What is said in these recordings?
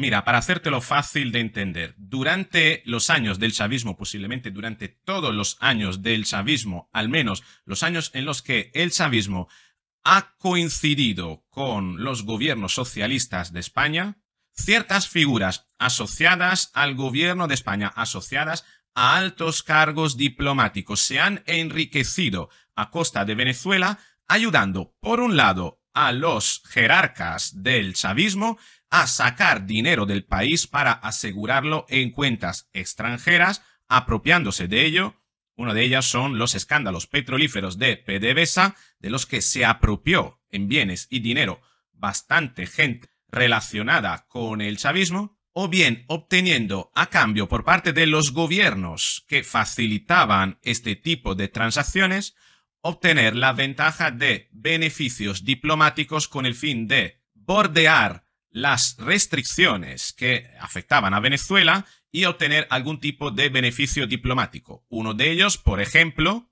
Mira, para hacértelo fácil de entender, durante los años del chavismo, posiblemente durante todos los años del chavismo, al menos los años en los que el chavismo ha coincidido con los gobiernos socialistas de España, ciertas figuras asociadas al gobierno de España, asociadas a altos cargos diplomáticos, se han enriquecido a costa de Venezuela, ayudando, por un lado, a los jerarcas del chavismo a sacar dinero del país para asegurarlo en cuentas extranjeras, apropiándose de ello. Una de ellas son los escándalos petrolíferos de PDVSA, de los que se apropió en bienes y dinero bastante gente relacionada con el chavismo, o bien obteniendo a cambio por parte de los gobiernos que facilitaban este tipo de transacciones, obtener la ventaja de beneficios diplomáticos con el fin de bordear las restricciones que afectaban a Venezuela y obtener algún tipo de beneficio diplomático. Uno de ellos, por ejemplo,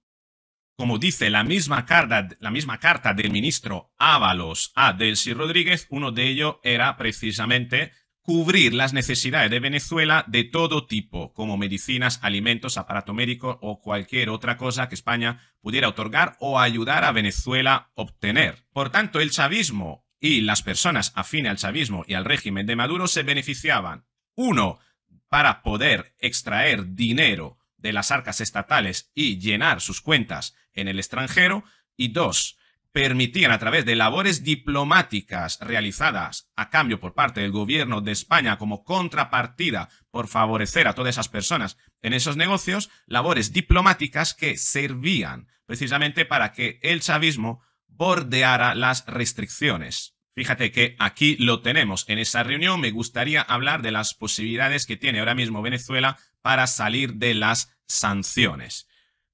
como dice la misma carta, del ministro Ábalos a Delcy Rodríguez, uno de ellos era precisamente cubrir las necesidades de Venezuela de todo tipo, como medicinas, alimentos, aparato médico o cualquier otra cosa que España pudiera otorgar o ayudar a Venezuela a obtener. Por tanto, el chavismo y las personas afines al chavismo y al régimen de Maduro se beneficiaban, uno, para poder extraer dinero de las arcas estatales y llenar sus cuentas en el extranjero, y dos, permitían a través de labores diplomáticas realizadas a cambio por parte del gobierno de España como contrapartida por favorecer a todas esas personas en esos negocios, labores diplomáticas que servían precisamente para que el chavismo bordeara las restricciones. Fíjate que aquí lo tenemos. En esa reunión me gustaría hablar de las posibilidades que tiene ahora mismo Venezuela para salir de las sanciones.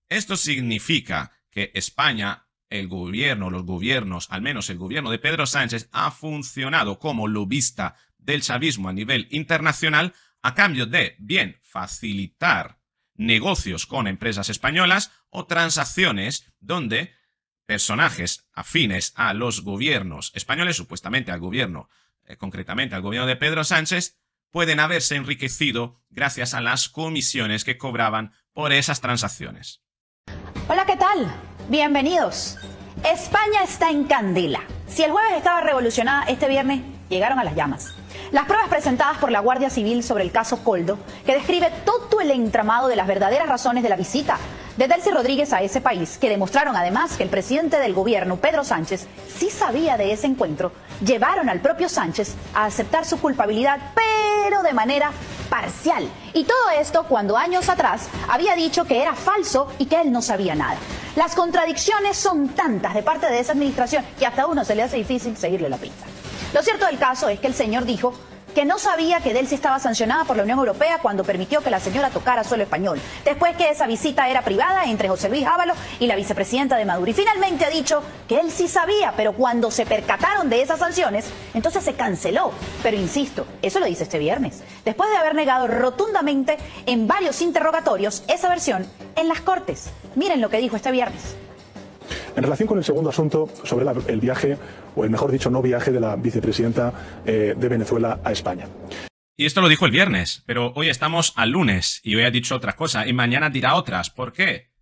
Esto significa que España, el gobierno, los gobiernos, al menos el gobierno de Pedro Sánchez, ha funcionado como lobista del chavismo a nivel internacional a cambio de, bien, facilitar negocios con empresas españolas o transacciones donde personajes afines a los gobiernos españoles, supuestamente al gobierno, eh, concretamente al gobierno de Pedro Sánchez, pueden haberse enriquecido gracias a las comisiones que cobraban por esas transacciones. Hola, ¿qué tal? Bienvenidos. España está en candela. Si el jueves estaba revolucionada, este viernes llegaron a las llamas. Las pruebas presentadas por la Guardia Civil sobre el caso Coldo, que describe todo el entramado de las verdaderas razones de la visita de Delcy Rodríguez a ese país, que demostraron además que el presidente del gobierno, Pedro Sánchez, sí sabía de ese encuentro, llevaron al propio Sánchez a aceptar su culpabilidad, pero de manera parcial. Y todo esto cuando años atrás había dicho que era falso y que él no sabía nada. Las contradicciones son tantas de parte de esa administración que hasta uno se le hace difícil seguirle la pista. Lo cierto del caso es que el señor dijo que no sabía que Delcy estaba sancionada por la Unión Europea cuando permitió que la señora tocara suelo español. Después que esa visita era privada entre José Luis Ábalos y la vicepresidenta de Maduro. Y finalmente ha dicho que él sí sabía, pero cuando se percataron de esas sanciones, entonces se canceló. Pero insisto, eso lo dice este viernes. Después de haber negado rotundamente en varios interrogatorios esa versión en las Cortes. Miren lo que dijo este viernes. En relación con el segundo asunto, sobre el viaje, o el mejor dicho, no viaje de la vicepresidenta eh, de Venezuela a España. Y esto lo dijo el viernes, pero hoy estamos al lunes y hoy ha dicho otra cosa y mañana dirá otras. ¿Por qué?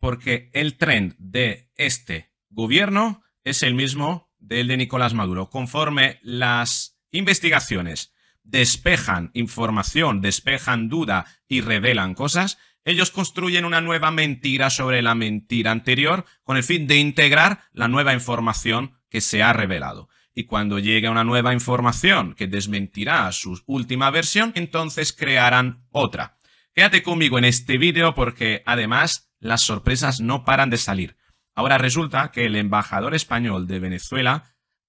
Porque el tren de este gobierno es el mismo del de Nicolás Maduro. Conforme las investigaciones despejan información, despejan duda y revelan cosas, ellos construyen una nueva mentira sobre la mentira anterior con el fin de integrar la nueva información que se ha revelado. Y cuando llegue una nueva información que desmentirá su última versión, entonces crearán otra. Quédate conmigo en este vídeo porque además las sorpresas no paran de salir. Ahora resulta que el embajador español de Venezuela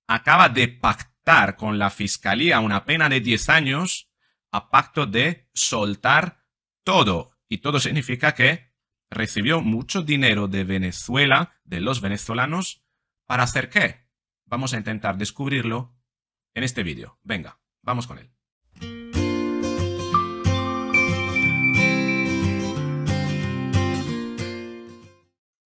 acaba de pactar con la fiscalía una pena de 10 años a pacto de soltar todo y todo significa que recibió mucho dinero de Venezuela, de los venezolanos, para hacer qué? Vamos a intentar descubrirlo en este vídeo. Venga, vamos con él.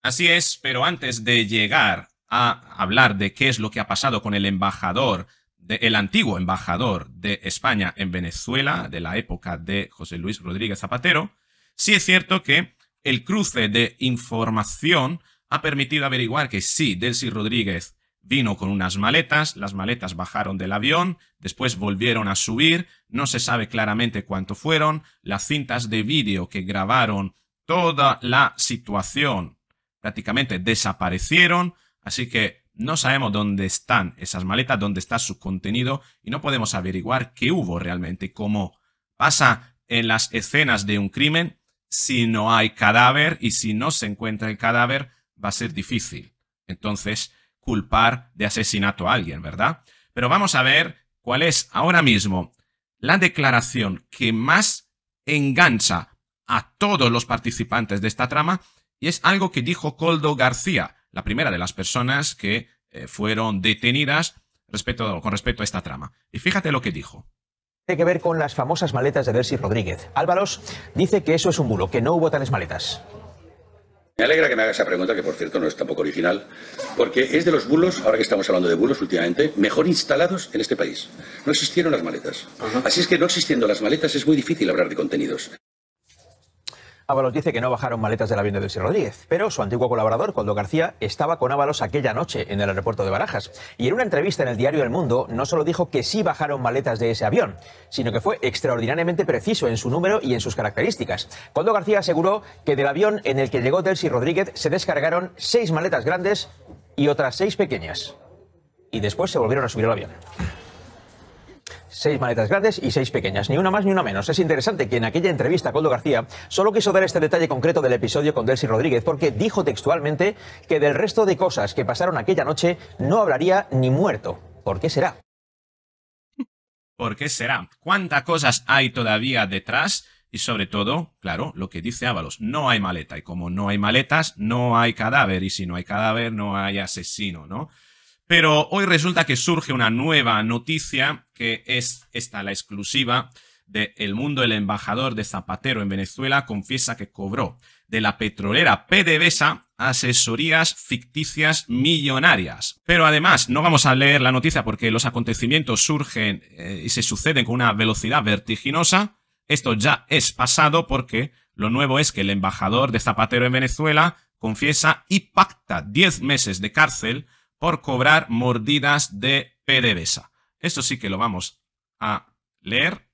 Así es, pero antes de llegar a hablar de qué es lo que ha pasado con el embajador, el antiguo embajador de España en Venezuela de la época de José Luis Rodríguez Zapatero, Sí es cierto que el cruce de información ha permitido averiguar que sí, Delcy Rodríguez vino con unas maletas, las maletas bajaron del avión, después volvieron a subir, no se sabe claramente cuánto fueron, las cintas de vídeo que grabaron toda la situación prácticamente desaparecieron, así que no sabemos dónde están esas maletas, dónde está su contenido y no podemos averiguar qué hubo realmente, cómo pasa en las escenas de un crimen, si no hay cadáver y si no se encuentra el cadáver va a ser difícil. Entonces, culpar de asesinato a alguien, ¿verdad? Pero vamos a ver cuál es ahora mismo la declaración que más engancha a todos los participantes de esta trama y es algo que dijo Coldo García, la primera de las personas que eh, fueron detenidas con respecto a esta trama. Y fíjate lo que dijo. Tiene que ver con las famosas maletas de Dersi Rodríguez. Álvaros dice que eso es un bulo, que no hubo tales maletas. Me alegra que me haga esa pregunta, que por cierto no es tampoco original, porque es de los bulos, ahora que estamos hablando de bulos últimamente, mejor instalados en este país. No existieron las maletas. Así es que no existiendo las maletas es muy difícil hablar de contenidos. Ábalos dice que no bajaron maletas del avión de Delcy Rodríguez, pero su antiguo colaborador, Coldo García, estaba con Ábalos aquella noche en el aeropuerto de Barajas. Y en una entrevista en el diario El Mundo, no solo dijo que sí bajaron maletas de ese avión, sino que fue extraordinariamente preciso en su número y en sus características. Coldo García aseguró que del avión en el que llegó Delcy Rodríguez se descargaron seis maletas grandes y otras seis pequeñas. Y después se volvieron a subir al avión seis maletas grandes y seis pequeñas, ni una más ni una menos. Es interesante que en aquella entrevista Coldo García solo quiso dar este detalle concreto del episodio con Delsi Rodríguez porque dijo textualmente que del resto de cosas que pasaron aquella noche no hablaría ni muerto. ¿Por qué será? ¿Por qué será? ¿Cuántas cosas hay todavía detrás? Y sobre todo, claro, lo que dice Ábalos, no hay maleta. Y como no hay maletas, no hay cadáver. Y si no hay cadáver, no hay asesino, ¿no? Pero hoy resulta que surge una nueva noticia, que es esta la exclusiva de El Mundo. El embajador de Zapatero en Venezuela confiesa que cobró de la petrolera PDVSA asesorías ficticias millonarias. Pero además, no vamos a leer la noticia porque los acontecimientos surgen eh, y se suceden con una velocidad vertiginosa. Esto ya es pasado porque lo nuevo es que el embajador de Zapatero en Venezuela confiesa y pacta 10 meses de cárcel por cobrar mordidas de PDVSA. Esto sí que lo vamos a leer.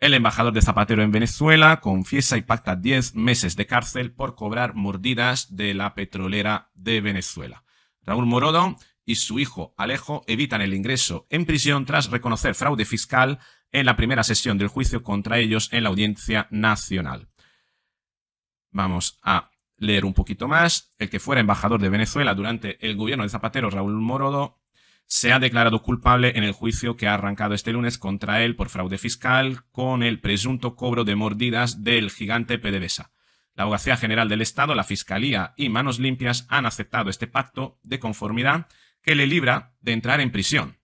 El embajador de Zapatero en Venezuela confiesa y pacta 10 meses de cárcel por cobrar mordidas de la petrolera de Venezuela. Raúl Morodo y su hijo Alejo evitan el ingreso en prisión tras reconocer fraude fiscal en la primera sesión del juicio contra ellos en la Audiencia Nacional. Vamos a leer un poquito más, el que fuera embajador de Venezuela durante el gobierno de Zapatero, Raúl Morodo, se ha declarado culpable en el juicio que ha arrancado este lunes contra él por fraude fiscal con el presunto cobro de mordidas del gigante PDVSA. La Abogacía General del Estado, la Fiscalía y Manos Limpias han aceptado este pacto de conformidad que le libra de entrar en prisión.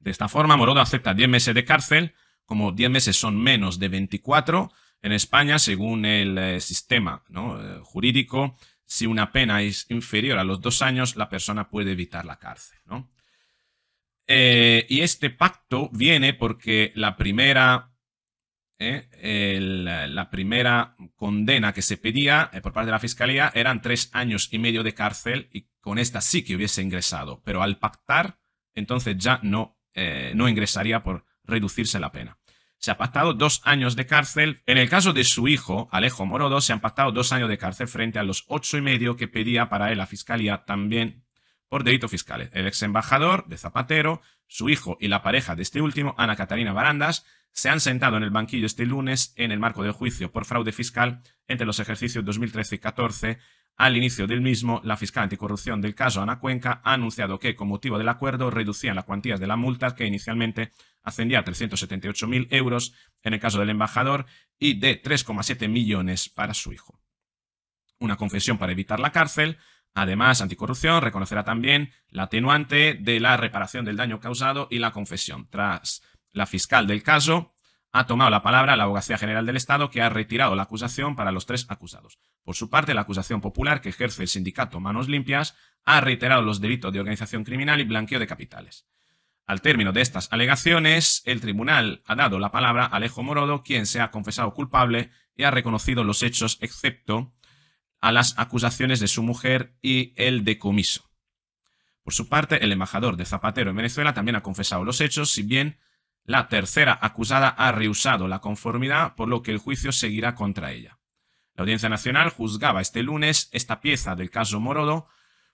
De esta forma, Morodo acepta 10 meses de cárcel, como 10 meses son menos de 24, en España, según el eh, sistema eh, jurídico, si una pena es inferior a los dos años, la persona puede evitar la cárcel. Eh, y este pacto viene porque la primera, la primera condena que se pedía por parte de la fiscalía eran tres años y medio de cárcel y con esta sí que hubiese ingresado, pero al pactar, entonces ya no, no ingresaría por reducirse la pena se ha pactado dos años de cárcel. En el caso de su hijo, Alejo Morodo, se han pactado dos años de cárcel frente a los ocho y medio que pedía para él la fiscalía también por delitos fiscales. El ex embajador de Zapatero, su hijo y la pareja de este último, Ana Catarina Barandas, se han sentado en el banquillo este lunes en el marco del juicio por fraude fiscal entre los ejercicios 2013 y 14 al inicio del mismo, la fiscal anticorrupción del caso Ana Cuenca ha anunciado que, con motivo del acuerdo, reducían la cuantía de la multa, que inicialmente ascendía a 378.000 euros en el caso del embajador y de 3,7 millones para su hijo. Una confesión para evitar la cárcel. Además, anticorrupción reconocerá también la atenuante de la reparación del daño causado y la confesión. Tras la fiscal del caso, ha tomado la palabra la Abogacía General del Estado, que ha retirado la acusación para los tres acusados. Por su parte, la acusación popular que ejerce el sindicato Manos Limpias ha reiterado los delitos de organización criminal y blanqueo de capitales. Al término de estas alegaciones, el tribunal ha dado la palabra a Alejo Morodo, quien se ha confesado culpable y ha reconocido los hechos excepto a las acusaciones de su mujer y el decomiso. Por su parte, el embajador de Zapatero en Venezuela también ha confesado los hechos, si bien la tercera acusada ha rehusado la conformidad, por lo que el juicio seguirá contra ella. La Audiencia Nacional juzgaba este lunes esta pieza del caso Morodo,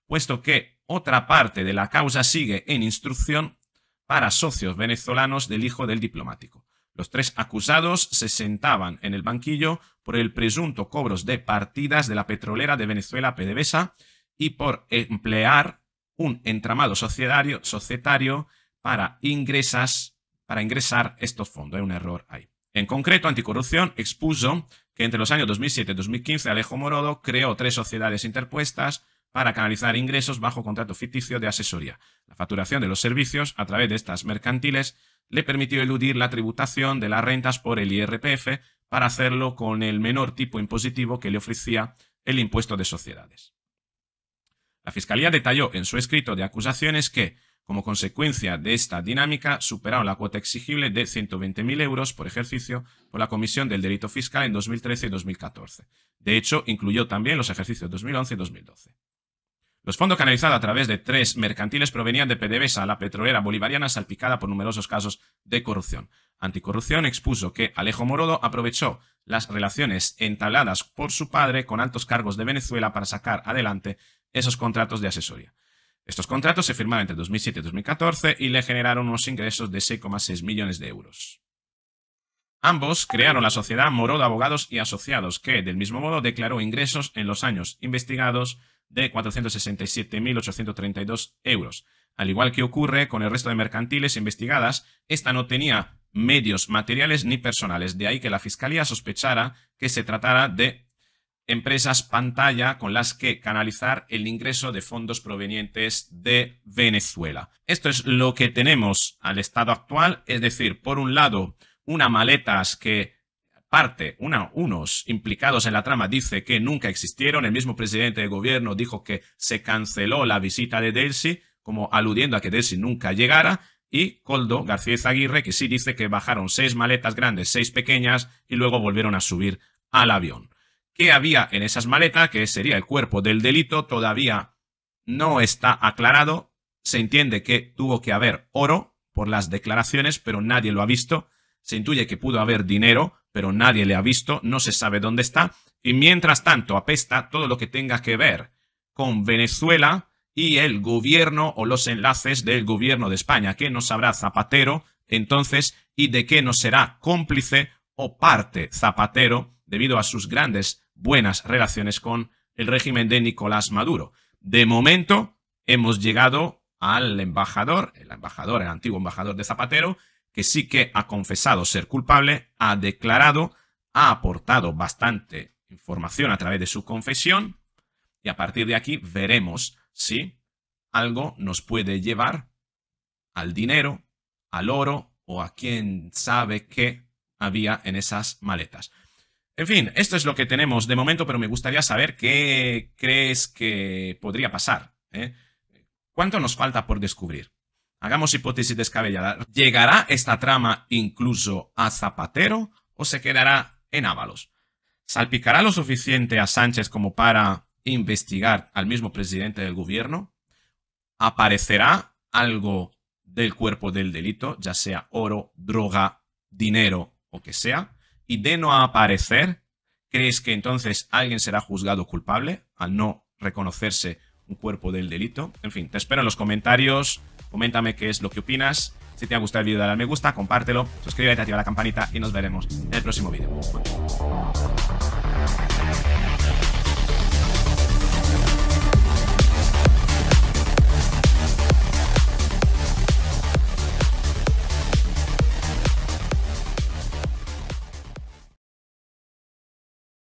puesto que otra parte de la causa sigue en instrucción para socios venezolanos del hijo del diplomático. Los tres acusados se sentaban en el banquillo por el presunto cobros de partidas de la petrolera de Venezuela PDVSA y por emplear un entramado societario, societario para ingresas para ingresar estos fondos. Hay un error ahí. En concreto, Anticorrupción expuso que entre los años 2007 y 2015 Alejo Morodo creó tres sociedades interpuestas para canalizar ingresos bajo contrato ficticio de asesoría. La facturación de los servicios a través de estas mercantiles le permitió eludir la tributación de las rentas por el IRPF para hacerlo con el menor tipo impositivo que le ofrecía el impuesto de sociedades. La Fiscalía detalló en su escrito de acusaciones que como consecuencia de esta dinámica, superaron la cuota exigible de 120.000 euros por ejercicio por la Comisión del Delito Fiscal en 2013 y 2014. De hecho, incluyó también los ejercicios 2011 y 2012. Los fondos canalizados a través de tres mercantiles provenían de PDVSA, la petrolera bolivariana salpicada por numerosos casos de corrupción. Anticorrupción expuso que Alejo Morodo aprovechó las relaciones entabladas por su padre con altos cargos de Venezuela para sacar adelante esos contratos de asesoría. Estos contratos se firmaron entre 2007 y 2014 y le generaron unos ingresos de 6,6 millones de euros. Ambos crearon la sociedad Moro de Abogados y Asociados, que, del mismo modo, declaró ingresos en los años investigados de 467.832 euros. Al igual que ocurre con el resto de mercantiles investigadas, esta no tenía medios materiales ni personales, de ahí que la Fiscalía sospechara que se tratara de empresas pantalla con las que canalizar el ingreso de fondos provenientes de Venezuela. Esto es lo que tenemos al estado actual, es decir, por un lado, una maletas que parte, una, unos implicados en la trama dice que nunca existieron, el mismo presidente de gobierno dijo que se canceló la visita de Delcy, como aludiendo a que Delsi nunca llegara, y Coldo García Aguirre, que sí dice que bajaron seis maletas grandes, seis pequeñas, y luego volvieron a subir al avión qué había en esas maletas, que sería el cuerpo del delito, todavía no está aclarado. Se entiende que tuvo que haber oro por las declaraciones, pero nadie lo ha visto. Se intuye que pudo haber dinero, pero nadie le ha visto, no se sabe dónde está. Y mientras tanto apesta todo lo que tenga que ver con Venezuela y el gobierno o los enlaces del gobierno de España, que no sabrá Zapatero entonces y de qué no será cómplice o parte Zapatero debido a sus grandes, buenas relaciones con el régimen de Nicolás Maduro. De momento, hemos llegado al embajador, el embajador, el antiguo embajador de Zapatero, que sí que ha confesado ser culpable, ha declarado, ha aportado bastante información a través de su confesión y a partir de aquí veremos si algo nos puede llevar al dinero, al oro o a quién sabe qué había en esas maletas. En fin, esto es lo que tenemos de momento, pero me gustaría saber qué crees que podría pasar. ¿eh? ¿Cuánto nos falta por descubrir? Hagamos hipótesis descabellada. ¿Llegará esta trama incluso a Zapatero o se quedará en Ábalos? ¿Salpicará lo suficiente a Sánchez como para investigar al mismo presidente del gobierno? ¿Aparecerá algo del cuerpo del delito, ya sea oro, droga, dinero o que sea? y de no aparecer, ¿crees que entonces alguien será juzgado culpable al no reconocerse un cuerpo del delito? En fin, te espero en los comentarios, coméntame qué es lo que opinas. Si te ha gustado el video, dale a me gusta, compártelo, suscríbete, activa la campanita y nos veremos en el próximo video.